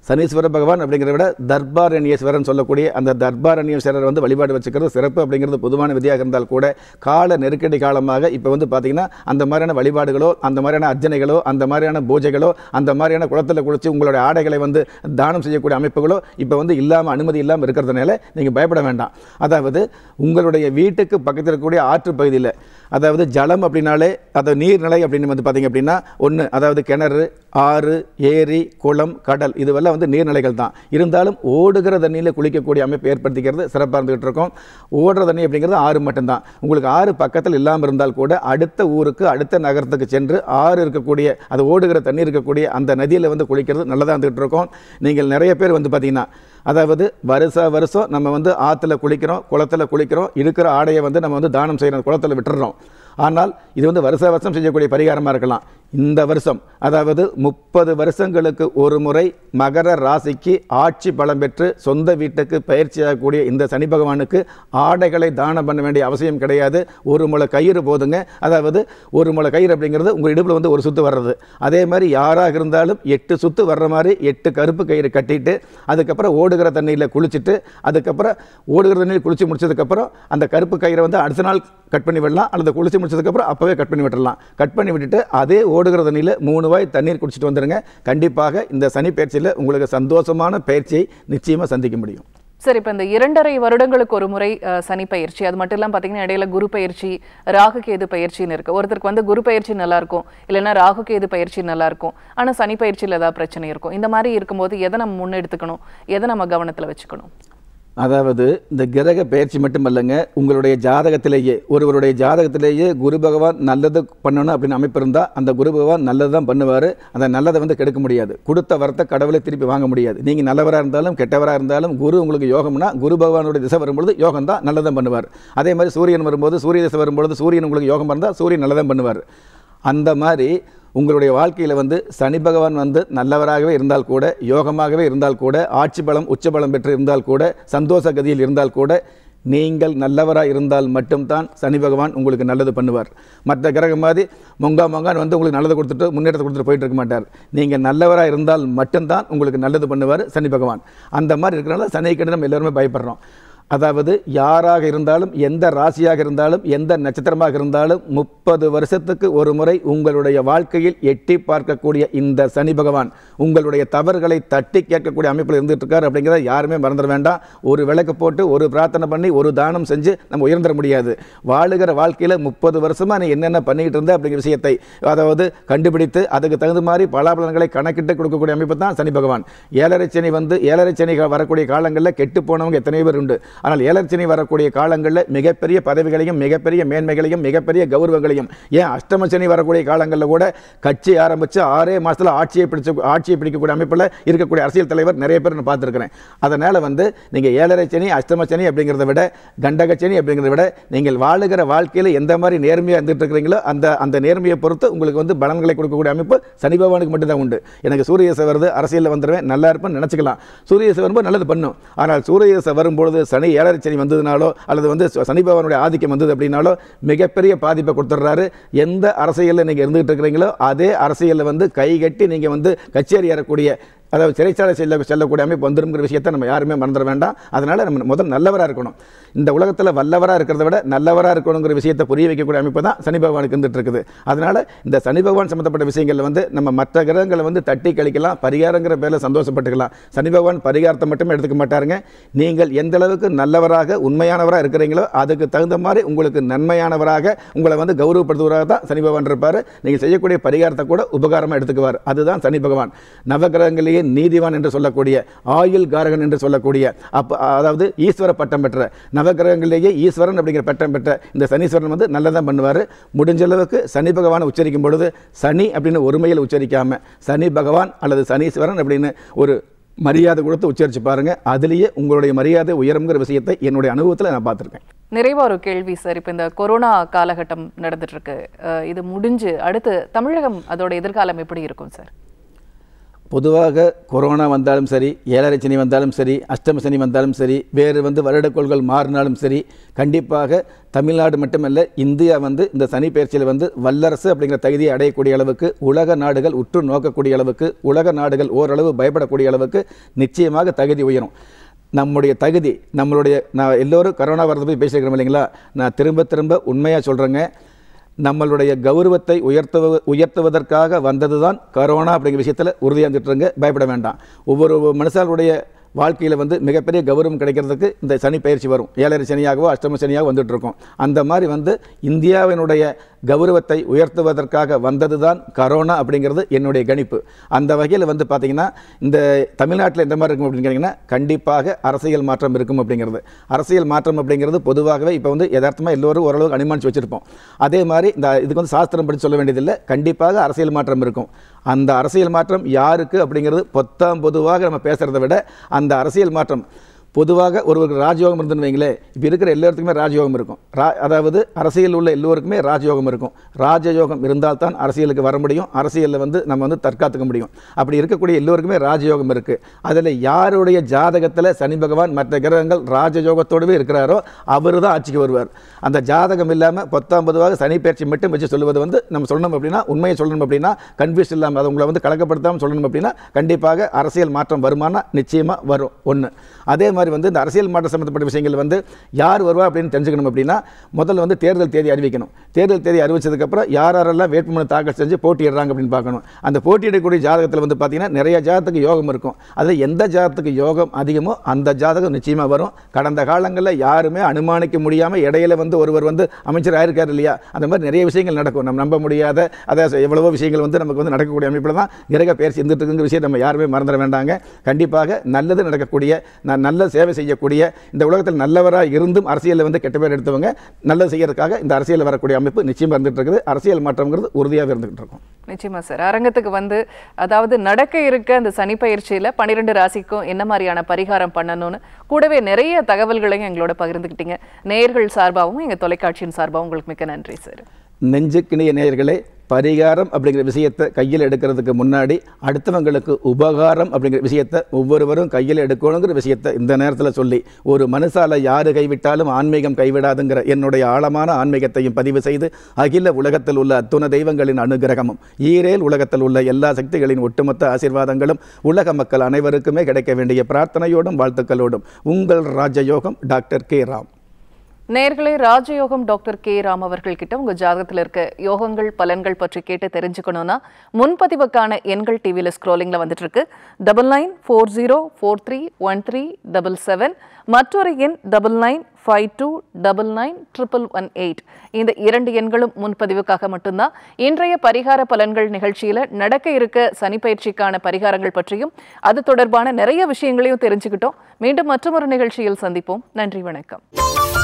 சனீஸ்வர பகவான் அப்படிங்கிறத விட தர்பாரண்யேஸ்வரன் சொல்லக்கூடிய அந்த தர்பாரண்யேஸ்வரர் வந்து வழிபாடு வச்சுக்கிறது சிறப்பு அப்படிங்கிறது பொதுவான விதியாக இருந்தால் கூட கால நெருக்கடி காலமாக இப்போ வந்து பார்த்திங்கன்னா அந்த மாதிரியான வழிபாடுகளோ அந்த மாதிரியான அர்ஜனைகளோ அந்த மாதிரியான பூஜைகளோ அந்த மாதிரியான குளத்தில் குளித்து உங்களுடைய ஆடைகளை வந்து தானம் செய்யக்கூடிய அமைப்புகளோ இப்போ வந்து இல்லாமல் அனுமதி இல்லாமல் இருக்கிறதுனால நீங்கள் பயப்பட வேண்டாம் அதாவது உங்களுடைய வீட்டுக்கு பக்கத்தில் இருக்கக்கூடிய ஆற்று பகுதியில் அதாவது ஜலம் அப்படின்னாலே அதாவது நீர்நிலை அப்படின்னு வந்து பார்த்திங்க அப்படின்னா ஒன்று அதாவது கிணறு ஆறு ஏரி குளம் கடல் இதுவெல்லாம் வந்து நீர்நிலைகள் தான் இருந்தாலும் ஓடுகிற தண்ணியில் குளிக்கக்கூடிய அமைப்பு ஏற்படுத்திக்கிறது சிறப்பாக இருந்துகிட்டு இருக்கும் ஓடுற தண்ணி அப்படிங்கிறது ஆறு மட்டும்தான் உங்களுக்கு ஆறு பக்கத்தில் இல்லாமல் இருந்தால் கூட அடுத்த ஊருக்கு அடுத்த நகரத்துக்கு சென்று ஆறு இருக்கக்கூடிய அது ஓடுகிற தண்ணி இருக்கக்கூடிய அந்த நதியில் வந்து குளிக்கிறது நல்லதாக இருந்துகிட்டு இருக்கும் நீங்கள் நிறைய பேர் வந்து பார்த்திங்கன்னா அதாவது வருஷ வருஷம் நம்ம வந்து ஆற்றுல குளிக்கிறோம் குளத்தில் குளிக்கிறோம் இருக்கிற ஆடையை வந்து நம்ம வந்து தானம் செய்கிறோம் குளத்தில் விட்டுறோம் ஆனால் இது வந்து வருஷ வருஷம் செய்யக்கூடிய பரிகாரமாக இருக்கலாம் இந்த வருஷம் அதாவது முப்பது வருஷங்களுக்கு ஒரு முறை மகர ராசிக்கு ஆட்சி பலம் பெற்று சொந்த வீட்டுக்கு ஆகக்கூடிய இந்த சனி பகவானுக்கு ஆடைகளை தானம் பண்ண வேண்டிய அவசியம் கிடையாது ஒரு முளை கயிறு போதுங்க அதாவது ஒரு முளை கயிறு அப்படிங்கிறது உங்கள் இடுப்பில் வந்து ஒரு சுத்து வர்றது அதே மாதிரி யாராக இருந்தாலும் எட்டு சுத்து வர்ற மாதிரி எட்டு கருப்பு கயிறு கட்டிட்டு அதுக்கப்புறம் ஓடுகிற தண்ணியில் குளிச்சுட்டு அதுக்கப்புறம் ஓடுகிற தண்ணியில் குளிச்சு முடிச்சதுக்கப்புறம் அந்த கருப்பு கயிறை வந்து அடுத்த நாள் கட் பண்ணி விடலாம் அல்லது குளிச்சு முடிச்சதுக்கப்புறம் அப்போவே கட் பண்ணி விட்டுடலாம் கட் பண்ணி விட்டுட்டு அதே ஓ ஓடுகிற தண்ணியில் மூணு வாய் தண்ணீர் குடிச்சிட்டு வந்துடுங்க கண்டிப்பாக இந்த சனி பயிற்சியில் உங்களுக்கு சந்தோஷமான பயிற்சியை நிச்சயமாக சந்திக்க முடியும் சார் இப்போ இந்த இரண்டரை வருடங்களுக்கு ஒரு முறை சனி பயிற்சி அது மட்டும் இல்லாமல் பார்த்தீங்கன்னா இடையில குரு பயிற்சி ராகு கேது பயிற்சின்னு இருக்குது ஒருத்தருக்கு வந்து குரு பயிற்சி நல்லாயிருக்கும் இல்லைன்னா ராகு கேது பயிற்சி நல்லாயிருக்கும் ஆனால் சனி பயிற்சியில் ஏதாவது பிரச்சனை இருக்கும் இந்த மாதிரி இருக்கும்போது எதை நம்ம முன்னெடுத்துக்கணும் எதை நம்ம கவனத்தில் வச்சுக்கணும் அதாவது இந்த கிரக பயிற்சி மட்டுமல்லங்க உங்களுடைய ஜாதகத்திலேயே ஒருவருடைய ஜாதகத்திலேயே குரு பகவான் நல்லது பண்ணணும் அப்படின்னு அமைப்பு இருந்தால் அந்த குரு பகவான் நல்லது தான் பண்ணுவார் அந்த நல்லதை வந்து கெடுக்க முடியாது கொடுத்த வரத்தை கடவுளை திருப்பி வாங்க முடியாது நீங்கள் நல்லவராக இருந்தாலும் கெட்டவராக இருந்தாலும் குரு உங்களுக்கு யோகம்னா குரு பகவானுடைய திசை வரும்பொழுது யோகம் தான் நல்லதான் பண்ணுவார் அதே மாதிரி சூரியன் வரும்போது சூரிய திசை வரும்பொழுது சூரியன் உங்களுக்கு யோகம் இருந்தால் சூரியன் நல்லதான் பண்ணுவார் அந்த மாதிரி உங்களுடைய வாழ்க்கையில் வந்து சனி பகவான் வந்து நல்லவராகவே இருந்தால் கூட யோகமாகவே இருந்தால் கூட ஆட்சி பலம் உச்ச பலம் பெற்று இருந்தால் கூட சந்தோஷ கதியில் இருந்தால் கூட நீங்கள் நல்லவராக இருந்தால் மட்டும்தான் சனி பகவான் உங்களுக்கு நல்லது பண்ணுவார் மற்ற கிரகம் மாதிரி மொங்கா மொங்கான் வந்து உங்களுக்கு நல்லது கொடுத்துட்டு முன்னேற்றத்தை கொடுத்துட்டு போயிட்டு இருக்க மாட்டார் நீங்கள் நல்லவராக இருந்தால் மட்டும்தான் உங்களுக்கு நல்லது பண்ணுவார் சனி பகவான் அந்த மாதிரி இருக்கிறனால சனி நம்ம எல்லோருமே பயப்படுறோம் அதாவது யாராக இருந்தாலும் எந்த ராசியாக இருந்தாலும் எந்த நட்சத்திரமாக இருந்தாலும் முப்பது வருஷத்துக்கு ஒரு முறை உங்களுடைய வாழ்க்கையில் எட்டி பார்க்கக்கூடிய இந்த சனி பகவான் உங்களுடைய தவறுகளை தட்டி கேட்கக்கூடிய அமைப்பில் இருந்துட்டு இருக்காரு அப்படிங்கிறத யாருமே மறந்துட வேண்டாம் ஒரு விளக்கு போட்டு ஒரு பிரார்த்தனை பண்ணி ஒரு தானம் செஞ்சு நம்ம உயர்ந்துட முடியாது வாழுகிற வாழ்க்கையில் முப்பது வருஷமாக நீ என்னென்ன பண்ணிக்கிட்டு இருந்த அப்படிங்கிற விஷயத்தை அதாவது கண்டுபிடித்து அதுக்கு தகுந்த மாதிரி பலாபலன்களை கணக்கிட்டு கொடுக்கக்கூடிய அமைப்பு தான் சனி பகவான் ஏழரை சனி வந்து ஏழரை சனி வரக்கூடிய காலங்களில் கெட்டு போனவங்க எத்தனை பேர் உண்டு ஆனால் ஏலர்ச்சனை வரக்கூடிய காலங்களில் மிகப்பெரிய பதவிகளையும் மிகப்பெரிய மேன்மைகளையும் மிகப்பெரிய கௌரவங்களையும் ஏன் அஷ்டமசனி வரக்கூடிய காலங்களில் கூட கட்சி ஆரம்பித்து ஆறே மாதத்தில் ஆட்சியை பிடிச்ச ஆட்சியை பிடிக்கக்கூடிய அமைப்பில் இருக்கக்கூடிய அரசியல் தலைவர் நிறைய பேர் நான் பார்த்துருக்கிறேன் அதனால் வந்து நீங்கள் ஏழரை சனி அஷ்டமச்சனி அப்படிங்கிறத விட கண்டகச்சனி அப்படிங்கிறத விட நீங்கள் வாழுகிற வாழ்க்கையில் எந்த மாதிரி நேர்மையாக இருந்துகிட்ருக்கிறீங்களோ அந்த அந்த நேர்மையை பொறுத்து உங்களுக்கு வந்து பலன்களை கொடுக்கக்கூடிய அமைப்பு சனி பகவானுக்கு மட்டும்தான் உண்டு எனக்கு சூரியசை வருது அரசியலில் வந்துடுவேன் நல்லா இருப்பேன் நினச்சிக்கலாம் சூரியசை வரும்போது நல்லது பண்ணும் ஆனால் சூரிய வரும்பொழுது சனி ஏழரை சனி வந்ததுனாலோ அல்லது வந்து சனி பகவானுடைய ஆதிக்கம் வந்தது அப்படின்னாலோ மிகப்பெரிய பாதிப்பை கொடுத்துட்றாரு எந்த அரசியலில் நீங்கள் இருந்துகிட்டு இருக்கிறீங்களோ அதே அரசியலில் வந்து கை கட்டி நீங்கள் வந்து கச்சேரி ஏறக்கூடிய அதாவது சிறைச்சாலை செல்ல செல்லக்கூடிய அமைப்பு வந்துருங்கிற விஷயத்தை நம்ம யாருமே மறந்துட வேண்டாம் அதனால் நம்ம முதல் நல்லவராக இருக்கணும் இந்த உலகத்தில் வல்லவராக இருக்கிறத விட நல்லவராக இருக்கணுங்கிற விஷயத்தை புரிய வைக்கக்கூடிய அமைப்பு தான் சனி பகவானுக்கு இருந்துட்டு இருக்குது அதனால் இந்த சனி பகவான் சம்மந்தப்பட்ட விஷயங்களில் வந்து நம்ம மற்ற கிரகங்களை வந்து தட்டி கழிக்கலாம் பரிகாரங்கிற பேரில் சந்தோஷப்பட்டுக்கலாம் சனி பகவான் பரிகாரத்தை மட்டுமே எடுத்துக்க மாட்டாருங்க நீங்கள் எந்த அளவுக்கு நல்லவராக உண்மையானவராக இருக்கிறீங்களோ அதுக்கு தகுந்த மாதிரி உங்களுக்கு நன்மையானவராக உங்களை வந்து கௌரவப்படுத்துவராக தான் சனி பகவான் இருப்பார் நீங்கள் செய்யக்கூடிய பரிகாரத்தை கூட உபகாரமாக எடுத்துக்குவார் அதுதான் சனி பகவான் நவகிரகங்களையே உலகின் நீதிவான் என்று சொல்லக்கூடிய ஆயுள் காரகன் என்று சொல்லக்கூடிய அப்போ அதாவது ஈஸ்வர பட்டம் பெற்ற நவகிரகங்களிலேயே ஈஸ்வரன் அப்படிங்கிற பட்டம் பெற்ற இந்த சனீஸ்வரன் வந்து நல்லதான் பண்ணுவார் முடிஞ்ச அளவுக்கு சனி பகவான் உச்சரிக்கும் பொழுது சனி அப்படின்னு ஒருமையில் உச்சரிக்காமல் சனி பகவான் அல்லது சனீஸ்வரன் அப்படின்னு ஒரு மரியாதை கொடுத்து உச்சரித்து பாருங்கள் அதுலேயே உங்களுடைய மரியாதை உயரம்ங்கிற விஷயத்தை என்னுடைய அனுபவத்தில் நான் பார்த்துருக்கேன் நிறைவா ஒரு கேள்வி சார் இப்போ இந்த கொரோனா காலகட்டம் நடந்துட்டு இருக்கு இது முடிஞ்சு அடுத்து தமிழகம் அதோட எதிர்காலம் எப்படி இருக்கும் சார் பொதுவாக கொரோனா வந்தாலும் சரி ஏழரை சனி வந்தாலும் சரி அஷ்டம சனி வந்தாலும் சரி வேறு வந்து வருடக்கோள்கள் மாறினாலும் சரி கண்டிப்பாக தமிழ்நாடு மட்டுமல்ல இந்தியா வந்து இந்த சனி பயிற்சியில் வந்து வல்லரசு அப்படிங்கிற தகுதியை அடையக்கூடிய அளவுக்கு உலக நாடுகள் உற்று நோக்கக்கூடிய அளவுக்கு உலக நாடுகள் ஓரளவு பயப்படக்கூடிய அளவுக்கு நிச்சயமாக தகுதி உயரும் நம்முடைய தகுதி நம்மளுடைய நான் எல்லோரும் கரோனா வரதை பற்றி பேசியிருக்கிறோம் இல்லைங்களா நான் திரும்ப திரும்ப உண்மையாக சொல்கிறேங்க நம்மளுடைய கௌரவத்தை உயர்த்துவ உயர்த்துவதற்காக வந்தது தான் கரோனா அப்படிங்கிற விஷயத்தில் உறுதியாக இருந்துட்டுருங்க பயப்பட வேண்டாம் ஒவ்வொரு மனுஷாளுடைய வாழ்க்கையில் வந்து மிகப்பெரிய கௌரவம் கிடைக்கிறதுக்கு இந்த சனி பயிற்சி வரும் ஏழரை சனியாகவோ அஷ்டம சனியாக இருக்கும் அந்த மாதிரி வந்து இந்தியாவினுடைய கௌரவத்தை உயர்த்துவதற்காக வந்தது தான் கரோனா அப்படிங்கிறது என்னுடைய கணிப்பு அந்த வகையில் வந்து பார்த்தீங்கன்னா இந்த தமிழ்நாட்டில் எந்த மாதிரி இருக்கும் அப்படின்னு கேட்டிங்கன்னா கண்டிப்பாக அரசியல் மாற்றம் இருக்கும் அப்படிங்கிறது அரசியல் மாற்றம் அப்படிங்கிறது பொதுவாகவே இப்போ வந்து யதார்த்தமாக எல்லோரும் ஓரளவுக்கு அனுமானிச்சு வச்சுருப்போம் அதே மாதிரி இந்த இதுக்கு வந்து சாஸ்திரம் படி சொல்ல வேண்டியதில்லை கண்டிப்பாக அரசியல் மாற்றம் இருக்கும் அந்த அரசியல் மாற்றம் யாருக்கு அப்படிங்கிறது பொத்தாம் பொதுவாக நம்ம பேசுகிறத விட அந்த அரசியல் மாற்றம் பொதுவாக ஒருவருக்கு ராஜயோகம் இருந்துன்னு வைங்களேன் இப்போ இருக்கிற எல்லோருக்குமே ராஜயோகம் இருக்கும் ரா அதாவது அரசியல் உள்ள எல்லோருக்குமே ராஜயோகம் இருக்கும் ராஜயோகம் இருந்தால் தான் அரசியலுக்கு வர முடியும் அரசியலில் வந்து நம்ம வந்து தற்காத்துக்க முடியும் அப்படி இருக்கக்கூடிய எல்லோருக்குமே ராஜயோகம் இருக்குது அதில் யாருடைய ஜாதகத்தில் சனி பகவான் மற்ற கிரகங்கள் ராஜயோகத்தோடவே இருக்கிறாரோ அவர் தான் ஆட்சிக்கு வருவார் அந்த ஜாதகம் இல்லாமல் பத்தாம் பொதுவாக சனி பயிற்சி மட்டும் வச்சு சொல்லுவது வந்து நம்ம சொல்லணும் அப்படின்னா உண்மையை சொல்லணும் அப்படின்னா கன்ஃபியூஸ் இல்லாமல் அதை உங்களை வந்து கலக்கப்படுத்தாமல் சொல்லணும் அப்படின்னா கண்டிப்பாக அரசியல் மாற்றம் வருமானா நிச்சயமாக வரும் ஒன்று அதே மாதிரி மாதிரி வந்து இந்த அரசியல் மாற்றம் சம்மந்தப்பட்ட விஷயங்கள் வந்து யார் வருவா அப்படின்னு தெரிஞ்சுக்கணும் அப்படின்னா முதல்ல வந்து தேர்தல் தேதி அறிவிக்கணும் தேர்தல் தேதி அறிவிச்சதுக்கப்புறம் யார் யாரெல்லாம் வேட்புமனு தாக்கல் செஞ்சு போட்டியிடுறாங்க அப்படின்னு பார்க்கணும் அந்த போட்டியிடக்கூடிய ஜாதகத்தில் வந்து பார்த்திங்கன்னா நிறைய ஜாதத்துக்கு யோகம் இருக்கும் அதில் எந்த ஜாதத்துக்கு யோகம் அதிகமோ அந்த ஜாதகம் நிச்சயமாக வரும் கடந்த காலங்களில் யாருமே அனுமானிக்க முடியாமல் இடையில வந்து ஒருவர் வந்து அமைச்சர் ஆயிருக்கார் இல்லையா அந்த மாதிரி நிறைய விஷயங்கள் நடக்கும் நம்ம நம்ப முடியாத அதை எவ்வளவோ விஷயங்கள் வந்து நமக்கு வந்து நடக்கக்கூடிய அமைப்பில் தான் கிரக பேர் சேர்ந்துட்டு இருக்குங்கிற விஷயம் நம்ம யாருமே மறந்துட வேண்டாங்க கண்டிப்பாக நல்லது நடக்கக்கூடிய நல்ல சேவை செய்யக்கூடிய இந்த உலகத்தில் நல்லவராக இருந்தும் அரசியலில் வந்து கெட்ட பேர் எடுத்தவங்க நல்லது செய்யறதுக்காக இந்த அரசியலில் வரக்கூடிய அமைப்பு நிச்சயமாக இருந்துட்டு இருக்குது அரசியல் மாற்றம்ங்கிறது உறுதியாக இருந்துகிட்டு இருக்கும் நிச்சயமா சார் அரங்கத்துக்கு வந்து அதாவது நடக்க இருக்க அந்த சனி பயிற்சியில் பன்னிரெண்டு ராசிக்கும் என்ன மாதிரியான பரிகாரம் பண்ணணும்னு கூடவே நிறைய தகவல்களையும் எங்களோட பகிர்ந்துக்கிட்டீங்க நேயர்கள் சார்பாகவும் எங்கள் தொலைக்காட்சியின் சார்பாகவும் உங்களுக்கு மிக்க நன்றி சார் நெஞ்சுக்கிணிய நேயர்களே பரிகாரம் அப்படிங்கிற விஷயத்தை கையில் எடுக்கிறதுக்கு முன்னாடி அடுத்தவங்களுக்கு உபகாரம் அப்படிங்கிற விஷயத்தை ஒவ்வொருவரும் கையில் எடுக்கணுங்கிற விஷயத்தை இந்த நேரத்தில் சொல்லி ஒரு மனுஷால் யார் கைவிட்டாலும் ஆன்மீகம் கைவிடாதுங்கிற என்னுடைய ஆழமான ஆன்மீகத்தையும் பதிவு செய்து அகில உலகத்தில் உள்ள அத்துண தெய்வங்களின் அனுகிரகமும் ஈரேல் உலகத்தில் உள்ள எல்லா சக்திகளின் ஒட்டுமொத்த ஆசீர்வாதங்களும் உலக மக்கள் அனைவருக்குமே கிடைக்க வேண்டிய பிரார்த்தனையோடும் வாழ்த்துக்களோடும் உங்கள் ராஜயோகம் டாக்டர் கே ராம் நேர்களே ராஜயோகம் டாக்டர் கே ராம் அவர்கள் கிட்ட உங்க ஜாதகத்தில் இருக்க யோகங்கள் பலன்கள் பற்றி கேட்டு தெரிஞ்சுக்கணும்னா முன்பதிவுக்கான எண்கள் டிவியில் ஸ்க்ரோலிங்ல வந்துட்டு இருக்கு double nine four zero four three one three double seven மற்றொரு எண் double nine five two double nine triple one eight இந்த இரண்டு எண்களும் முன்பதிவுக்காக மட்டும்தான் இன்றைய பரிகார பலன்கள் நிகழ்ச்சியில் நடக்க இருக்க சனிப்பயிற்சிக்கான பரிகாரங்கள் பற்றியும் அது தொடர்பான நிறைய விஷயங்களையும் தெரிஞ்சுக்கிட்டோம் மீண்டும் மற்றொரு நிகழ்ச்சியில் சந்திப்போம் நன்றி வணக்கம்